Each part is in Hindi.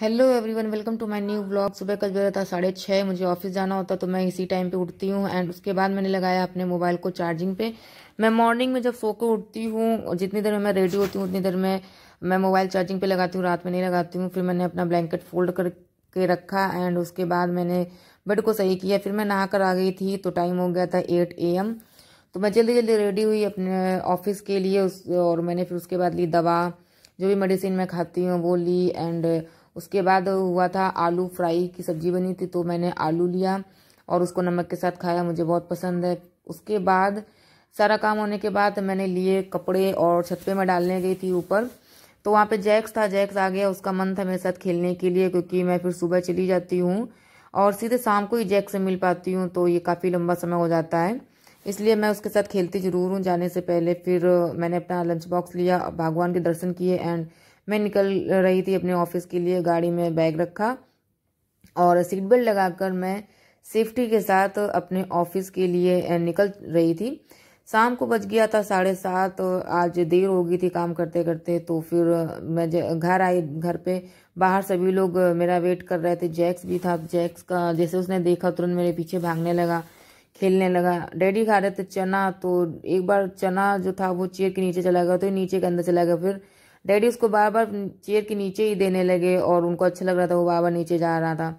hello everyone welcome to my new blog सुबह का जो था साढ़े छः मुझे ऑफिस जाना होता तो मैं इसी टाइम पे उठती हूँ एंड उसके बाद मैंने लगाया अपने मोबाइल को चार्जिंग पे मैं मॉर्निंग में जब सो के उठती हूँ जितनी देर में मैं रेडी होती हूँ उतनी देर में मैं मोबाइल चार्जिंग पे लगाती हूँ रात में नहीं लगाती हूँ फिर मैंने अपना ब्लैंकेट फोल्ड करके रखा एंड उसके बाद मैंने बेड को सही किया फिर मैं नहा कर आ गई थी तो टाइम हो गया था एट ए तो मैं जल्दी जल्दी रेडी हुई अपने ऑफिस के लिए उस और मैंने फिर उसके बाद ली दवा जो भी मेडिसिन मैं खाती हूँ वो ली एंड उसके बाद हुआ था आलू फ्राई की सब्जी बनी थी तो मैंने आलू लिया और उसको नमक के साथ खाया मुझे बहुत पसंद है उसके बाद सारा काम होने के बाद मैंने लिए कपड़े और छत पे मैं डालने गई थी ऊपर तो वहाँ पे जैक्स था जैक्स आ गया उसका मन था मेरे साथ खेलने के लिए क्योंकि मैं फिर सुबह चली जाती हूँ और सीधे शाम को ही जैक से मिल पाती हूँ तो ये काफ़ी लंबा समय हो जाता है इसलिए मैं उसके साथ खेलती जरूर हूँ जाने से पहले फिर मैंने अपना लंच बॉक्स लिया भगवान के दर्शन किए एंड मैं निकल रही थी अपने ऑफिस के लिए गाड़ी में बैग रखा और सीट बेल्ट लगाकर मैं सेफ्टी के साथ अपने ऑफिस के लिए निकल रही थी शाम को बज गया था साढ़े सात आज देर हो गई थी काम करते करते तो फिर मैं घर आई घर पे बाहर सभी लोग मेरा वेट कर रहे थे जैक्स भी था जैक्स का जैसे उसने देखा तुरंत मेरे पीछे भागने लगा खेलने लगा डैडी खा रहे थे चना तो एक बार चना जो था वो चेयर के नीचे चला गया तो नीचे के अंदर चला गया फिर डैडी उसको बार बार चेयर के नीचे ही देने लगे और उनको अच्छा लग रहा था वो बार बार नीचे जा रहा था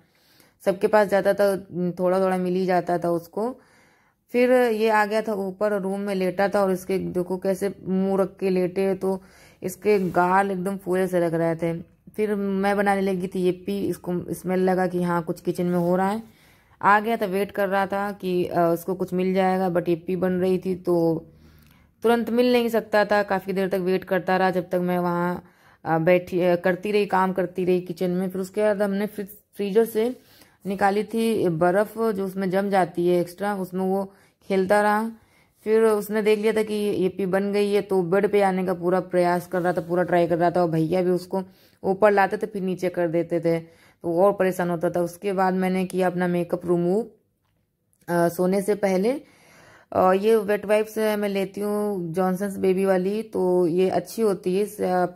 सबके पास जाता था थोड़ा थोड़ा मिल ही जाता था उसको फिर ये आ गया था ऊपर रूम में लेटा था और इसके देखो कैसे मुंह रख के लेटे तो इसके गाल एकदम फूले से रख रहे थे फिर मैं बनाने लगी थी ये पी इसको स्मेल लगा कि हाँ कुछ किचन में हो रहा है आ गया था वेट कर रहा था कि उसको कुछ मिल जाएगा बट ये पी बन रही थी तो तुरंत मिल नहीं सकता था काफ़ी देर तक वेट करता रहा जब तक मैं वहाँ बैठी करती रही काम करती रही किचन में फिर उसके बाद हमने फ्रीजर से निकाली थी बर्फ़ जो उसमें जम जाती है एक्स्ट्रा उसमें वो खेलता रहा फिर उसने देख लिया था कि ये पी बन गई है तो बेड पे आने का पूरा प्रयास कर रहा था पूरा ट्राई कर रहा था और भैया भी उसको ऊपर लाते थे फिर नीचे कर देते थे तो और परेशान होता था उसके बाद मैंने किया अपना मेकअप रिमूव सोने से पहले ये वेट वाइप्स मैं लेती हूँ जॉनसन्स बेबी वाली तो ये अच्छी होती है इससे आप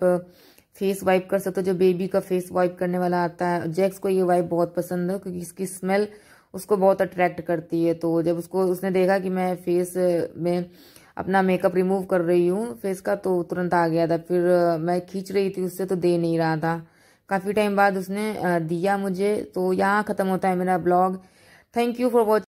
फेस वाइप कर सकते हो जो बेबी का फेस वाइप करने वाला आता है जैक्स को ये वाइप बहुत पसंद है क्योंकि इसकी स्मेल उसको बहुत अट्रैक्ट करती है तो जब उसको उसने देखा कि मैं फेस में अपना मेकअप रिमूव कर रही हूँ फेस का तो तुरंत आ गया था फिर मैं खींच रही थी उससे तो दे नहीं रहा था काफ़ी टाइम बाद उसने दिया मुझे तो यहाँ ख़त्म होता है मेरा blog thank you for watch